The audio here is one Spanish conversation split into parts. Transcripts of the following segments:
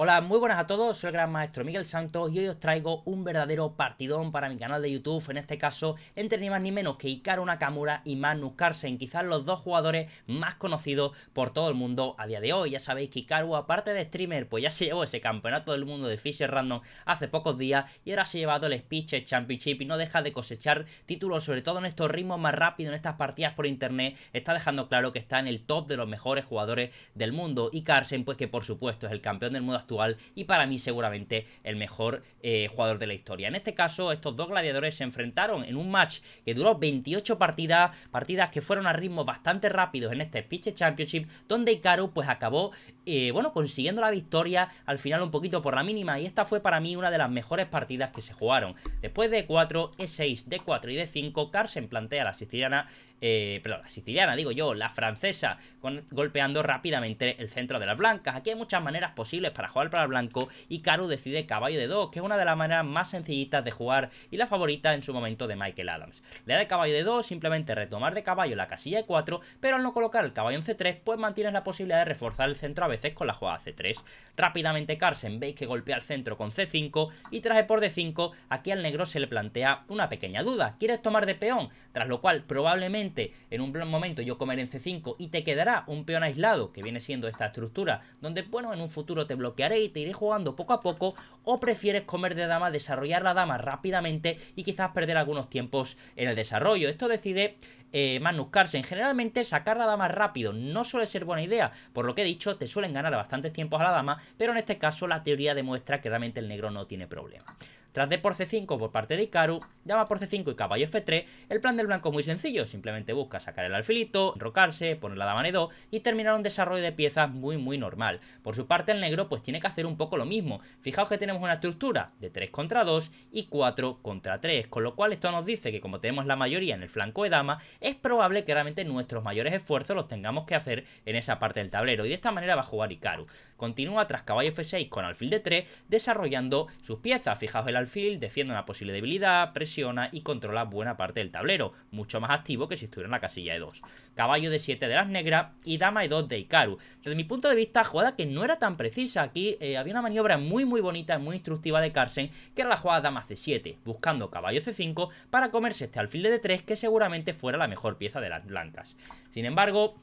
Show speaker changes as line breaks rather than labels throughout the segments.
Hola, muy buenas a todos, soy el gran maestro Miguel Santos y hoy os traigo un verdadero partidón para mi canal de YouTube, en este caso entre ni más ni menos que Ikaru Nakamura y Magnus Carlsen, quizás los dos jugadores más conocidos por todo el mundo a día de hoy. Ya sabéis que Ikaru, aparte de streamer, pues ya se llevó ese campeonato del mundo de Fisher Random hace pocos días y ahora se ha llevado el Speech Championship y no deja de cosechar títulos, sobre todo en estos ritmos más rápidos, en estas partidas por internet, está dejando claro que está en el top de los mejores jugadores del mundo y Carlsen, pues que por supuesto es el campeón del mundo y para mí seguramente el mejor eh, jugador de la historia. En este caso, estos dos gladiadores se enfrentaron en un match que duró 28 partidas, partidas que fueron a ritmos bastante rápidos en este Pitch Championship, donde Icaro pues acabó, eh, bueno, consiguiendo la victoria al final un poquito por la mínima y esta fue para mí una de las mejores partidas que se jugaron. Después de 4, E6, D4 y D5, Carsen plantea a la siciliana eh, perdón, la siciliana, digo yo, la francesa, golpeando rápidamente el centro de las blancas. Aquí hay muchas maneras posibles para jugar para el blanco y Karu decide caballo de 2, que es una de las maneras más sencillitas de jugar y la favorita en su momento de Michael Adams. Le da de caballo de 2, simplemente retomar de caballo la casilla de 4, pero al no colocar el caballo en C3, pues mantienes la posibilidad de reforzar el centro a veces con la jugada C3. Rápidamente carson veis que golpea el centro con C5 y traje por D5, aquí al negro se le plantea una pequeña duda. ¿Quieres tomar de peón? Tras lo cual probablemente en un momento yo comeré en C5 y te quedará un peón aislado, que viene siendo esta estructura, donde, bueno, en un futuro te bloquearé y te iré jugando poco a poco, o prefieres comer de dama, desarrollar la dama rápidamente y quizás perder algunos tiempos en el desarrollo. Esto decide eh, manuscarse en Generalmente sacar la dama rápido no suele ser buena idea, por lo que he dicho, te suelen ganar bastantes tiempos a la dama, pero en este caso la teoría demuestra que realmente el negro no tiene problema. Tras D por C5 por parte de Ikaru, dama por C5 y caballo F3, el plan del blanco es muy sencillo, simplemente busca sacar el alfilito, enrocarse, poner la dama en E2 y terminar un desarrollo de piezas muy muy normal. Por su parte el negro pues tiene que hacer un poco lo mismo, fijaos que tenemos una estructura de 3 contra 2 y 4 contra 3, con lo cual esto nos dice que como tenemos la mayoría en el flanco de dama, es probable que realmente nuestros mayores esfuerzos los tengamos que hacer en esa parte del tablero y de esta manera va a jugar Ikaru. Continúa tras caballo F6 con alfil de 3 desarrollando sus piezas, fijaos el defiende una posible debilidad, presiona y controla buena parte del tablero, mucho más activo que si estuviera en la casilla de 2. Caballo de 7 de las negras y dama de 2 de Ikaru. Desde mi punto de vista, jugada que no era tan precisa. Aquí eh, había una maniobra muy muy bonita, muy instructiva de Carsen, que era la jugada dama C7, buscando caballo C5 para comerse este alfil de D3 que seguramente fuera la mejor pieza de las blancas. Sin embargo,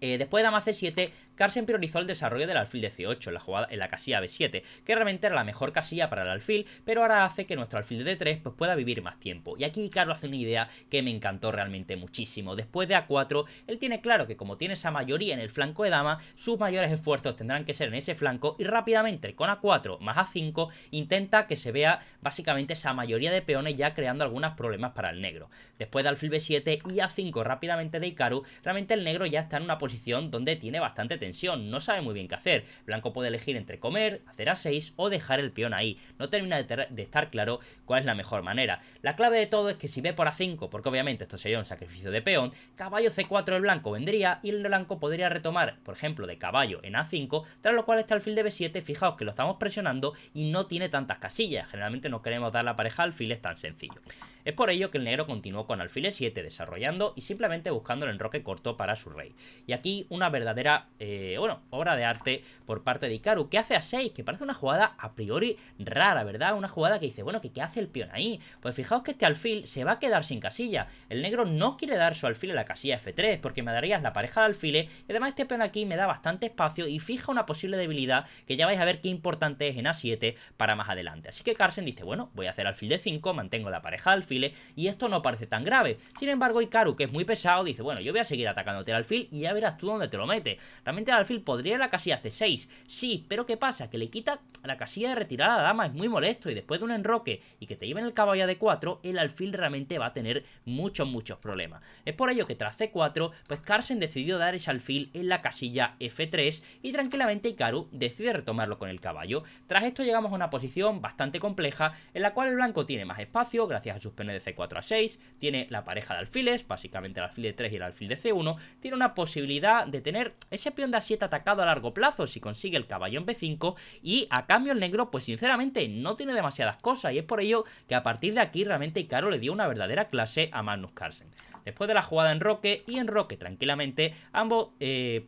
eh, después de dama C7, Carlsen priorizó el desarrollo del alfil 18 en la, jugada, en la casilla B7, que realmente era la mejor casilla para el alfil, pero ahora hace que nuestro alfil de D3 pues, pueda vivir más tiempo. Y aquí Carlos hace una idea que me encantó realmente muchísimo. Después de A4, él tiene claro que como tiene esa mayoría en el flanco de dama, sus mayores esfuerzos tendrán que ser en ese flanco y rápidamente con A4 más A5 intenta que se vea básicamente esa mayoría de peones ya creando algunos problemas para el negro. Después de alfil B7 y A5 rápidamente de Icaru, realmente el negro ya está en una posición donde tiene bastante no sabe muy bien qué hacer. Blanco puede elegir entre comer, hacer a6 o dejar el peón ahí. No termina de, estar claro cuál es la mejor manera. La clave de todo es que si ve por a5, porque obviamente esto sería un sacrificio de peón, caballo c4 el blanco vendría y el blanco podría retomar, por ejemplo, de caballo en a5, tras lo cual está alfil de b7, fijaos que lo estamos presionando y no tiene tantas casillas. Generalmente no queremos dar la pareja es tan sencillo. Es por ello que el negro continuó con alfil 7 desarrollando y simplemente buscando el enroque corto para su rey. Y aquí una verdadera, eh, bueno, obra de arte por parte de Ikaru, que hace a 6, que parece una jugada a priori rara, ¿verdad? Una jugada que dice, bueno, ¿qué, hace el peón ahí? Pues fijaos que este alfil se va a quedar sin casilla. El negro no quiere dar su alfil a la casilla F3, porque me darías la pareja de alfiles, y además este peón aquí me da bastante espacio y fija una posible debilidad que ya vais a ver qué importante es en A7 para más adelante. Así que Carson dice, bueno, voy a hacer alfil de 5, mantengo la pareja de alfil, y esto no parece tan grave. Sin embargo, Ikaru, que es muy pesado, dice, bueno, yo voy a seguir atacándote el alfil y ya verás tú dónde te lo mete. Realmente el alfil podría ir a la casilla C6, sí, pero ¿qué pasa? Que le quita la casilla de retirar a la dama, es muy molesto y después de un enroque y que te lleven el caballo de 4 el alfil realmente va a tener muchos, muchos problemas. Es por ello que tras C4, pues Carsen decidió dar ese alfil en la casilla F3 y tranquilamente Ikaru decide retomarlo con el caballo. Tras esto llegamos a una posición bastante compleja en la cual el blanco tiene más espacio gracias a sus de C4 a 6, tiene la pareja de alfiles, básicamente el alfil de 3 y el alfil de C1, tiene una posibilidad de tener ese peón de A7 atacado a largo plazo si consigue el caballo en B5 y a cambio el negro pues sinceramente no tiene demasiadas cosas y es por ello que a partir de aquí realmente caro le dio una verdadera clase a Magnus Carlsen. Después de la jugada en Roque y en Roque tranquilamente, ambos eh,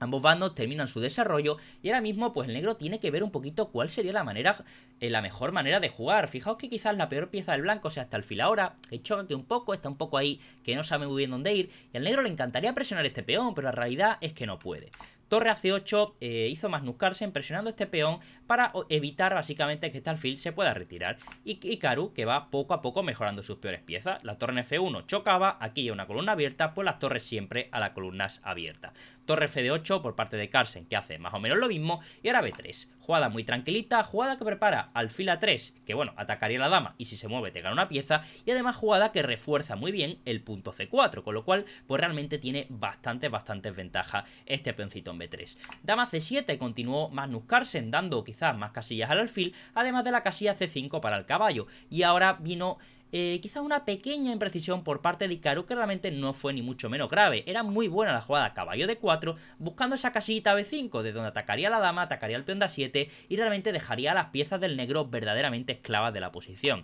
Ambos bandos terminan su desarrollo y ahora mismo pues el negro tiene que ver un poquito cuál sería la manera, eh, la mejor manera de jugar. Fijaos que quizás la peor pieza del blanco sea hasta el fil ahora, que choca que un poco, está un poco ahí, que no sabe muy bien dónde ir. Y al negro le encantaría presionar este peón, pero la realidad es que no puede. Torre a C8 eh, hizo más Nuskarsen presionando este peón para evitar básicamente que este alfil se pueda retirar. Y Karu que va poco a poco mejorando sus peores piezas. La torre en F1 chocaba, aquí hay una columna abierta, pues las torres siempre a las columnas abiertas. Torre F de 8 por parte de Carlsen que hace más o menos lo mismo y ahora B3. Jugada muy tranquilita, jugada que prepara al a 3, que bueno, atacaría la dama y si se mueve te gana una pieza, y además jugada que refuerza muy bien el punto C4, con lo cual pues realmente tiene bastantes, bastantes ventajas este peoncito en B3. Dama C7 continuó manuscarse dando quizás más casillas al alfil, además de la casilla C5 para el caballo, y ahora vino eh, quizá una pequeña imprecisión por parte de Hikaru que realmente no fue ni mucho menos grave. Era muy buena la jugada caballo de 4, buscando esa casita B5, de donde atacaría la dama, atacaría el peón de A7 y realmente dejaría a las piezas del negro verdaderamente esclavas de la posición.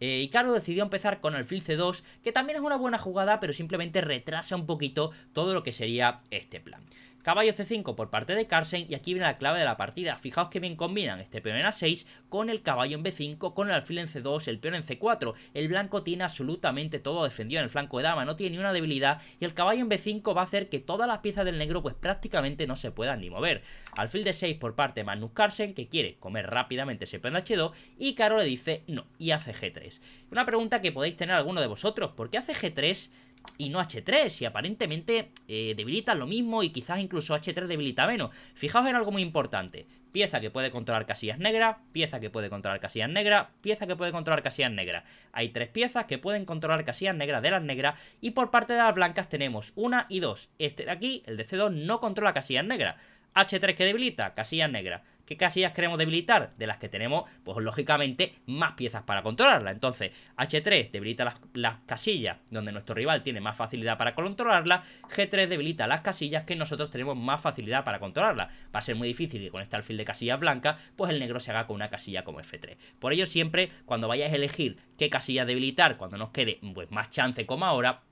Eh, decidió empezar con fil C2, que también es una buena jugada, pero simplemente retrasa un poquito todo lo que sería este plan. Caballo C5 por parte de Carlsen y aquí viene la clave de la partida. Fijaos que bien combinan este peón en A6 con el caballo en B5, con el alfil en C2, el peón en C4. El blanco tiene absolutamente todo defendido en el flanco de dama, no tiene ni una debilidad y el caballo en B5 va a hacer que todas las piezas del negro pues prácticamente no se puedan ni mover. Alfil de 6 por parte de Magnus Carlsen que quiere comer rápidamente ese peón en H2 y Caro le dice no y hace G3. Una pregunta que podéis tener alguno de vosotros, ¿por qué hace G3 y no H3, y aparentemente eh, debilita lo mismo y quizás incluso H3 debilita menos. Fijaos en algo muy importante. Pieza que puede controlar casillas negras, pieza que puede controlar casillas negras, pieza que puede controlar casillas negras. Hay tres piezas que pueden controlar casillas negras de las negras y por parte de las blancas tenemos una y dos. Este de aquí, el de C2, no controla casillas negras. H3 que debilita, casillas negras. ¿Qué casillas queremos debilitar? De las que tenemos, pues lógicamente, más piezas para controlarla. Entonces, H3 debilita las, casillas donde nuestro rival tiene más facilidad para controlarla. G3 debilita las casillas que nosotros tenemos más facilidad para controlarla. Va a ser muy difícil que con este alfil de casillas blancas, pues el negro se haga con una casilla como F3. Por ello, siempre, cuando vayáis a elegir qué casilla debilitar, cuando nos quede pues, más chance como ahora,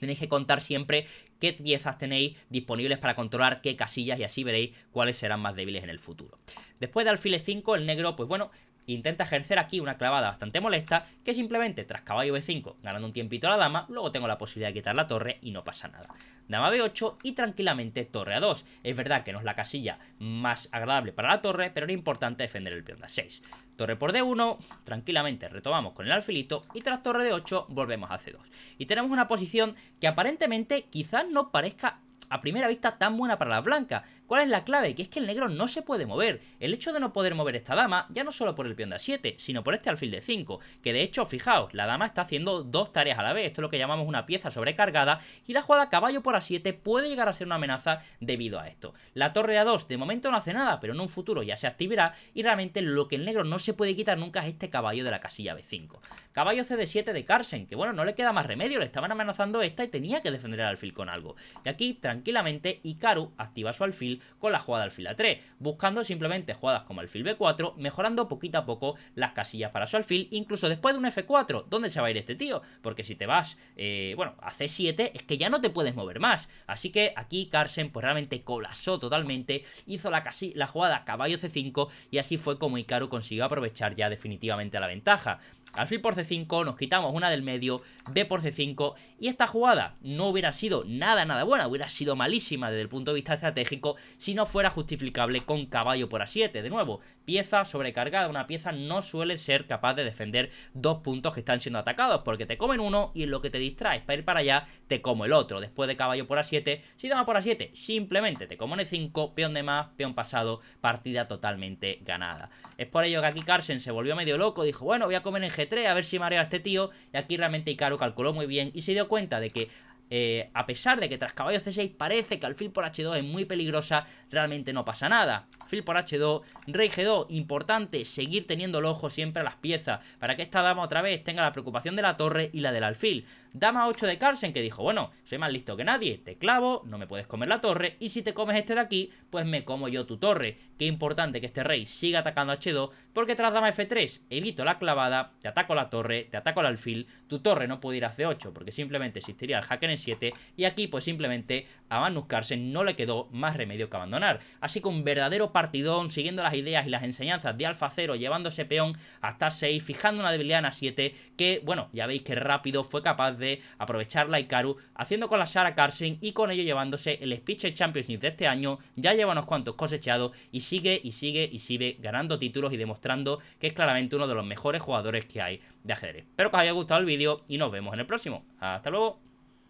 tenéis que contar siempre qué piezas tenéis disponibles para controlar qué casillas y así veréis cuáles serán más débiles en el futuro. Después de alfil 5, el negro, pues bueno, intenta ejercer aquí una clavada bastante molesta que simplemente tras caballo b5 ganando un tiempito a la dama, luego tengo la posibilidad de quitar la torre y no pasa nada. Dama b8 y tranquilamente torre a 2. Es verdad que no es la casilla más agradable para la torre, pero era importante defender el peón de 6. Torre por d1, tranquilamente retomamos con el alfilito y tras torre d8 volvemos a c2. Y tenemos una posición que aparentemente quizás no parezca a primera vista tan buena para la blanca ¿Cuál es la clave? Que es que el negro no se puede mover. El hecho de no poder mover esta dama, ya no solo por el peón de A7, sino por este alfil de 5, que de hecho, fijaos, la dama está haciendo dos tareas a la vez, esto es lo que llamamos una pieza sobrecargada, y la jugada caballo por A7 puede llegar a ser una amenaza debido a esto. La torre A2 de momento no hace nada, pero en un futuro ya se activará, y realmente lo que el negro no se puede quitar nunca es este caballo de la casilla B5. Caballo CD7 de Carsen, que bueno, no le queda más remedio, le estaban amenazando esta y tenía que defender el alfil con algo. Y aquí, tranquilo, tranquilamente y activa su alfil con la jugada alfil A3, buscando simplemente jugadas como alfil B4, mejorando poquito a poco las casillas para su alfil, incluso después de un F4, ¿dónde se va a ir este tío? Porque si te vas, eh, bueno, a C7 es que ya no te puedes mover más, así que aquí Carson pues realmente colasó totalmente, hizo la, casi, la jugada caballo C5 y así fue como Icaro consiguió aprovechar ya definitivamente la ventaja. Alfil por C5, nos quitamos una del medio, D por C5 y esta jugada no hubiera sido nada nada buena, hubiera sido malísima desde el punto de vista estratégico si no fuera justificable con caballo por A7. De nuevo, pieza sobrecargada, una pieza no suele ser capaz de defender dos puntos que están siendo atacados porque te comen uno y en lo que te distraes para ir para allá te como el otro. Después de caballo por A7, si toma por A7 simplemente te como E5, peón de más, peón pasado, partida totalmente ganada. Es por ello que aquí Carson se volvió medio loco, dijo bueno voy a comer en a ver si mareo a este tío. Y aquí realmente Icaro calculó muy bien y se dio cuenta de que eh, a pesar de que tras caballo C6 parece que alfil por H2 es muy peligrosa, realmente no pasa nada. alfil por H2, rey G2, importante seguir teniendo el ojo siempre a las piezas, para que esta dama otra vez tenga la preocupación de la torre y la del alfil. Dama 8 de Carlsen, que dijo, bueno, soy más listo que nadie, te clavo, no me puedes comer la torre, y si te comes este de aquí, pues me como yo tu torre. Qué importante que este rey siga atacando a H2, porque tras dama F3 evito la clavada, te ataco la torre, te ataco el alfil, tu torre no puede ir a C8, porque simplemente existiría el hacker en 7, y aquí pues simplemente a Magnus Carlsen no le quedó más remedio que abandonar. Así que un verdadero partidón, siguiendo las ideas y las enseñanzas de Alfa 0, llevándose peón hasta 6, fijando una debilidad en A7, que, bueno, ya veis que rápido fue capaz de de aprovechar la Ikaru, haciendo con la Sara Carson y con ello llevándose el Speech Championship de este año, ya lleva unos cuantos cosechados y sigue y sigue y sigue ganando títulos y demostrando que es claramente uno de los mejores jugadores que hay de ajedrez. Espero que os haya gustado el vídeo y nos vemos en el próximo. Hasta luego.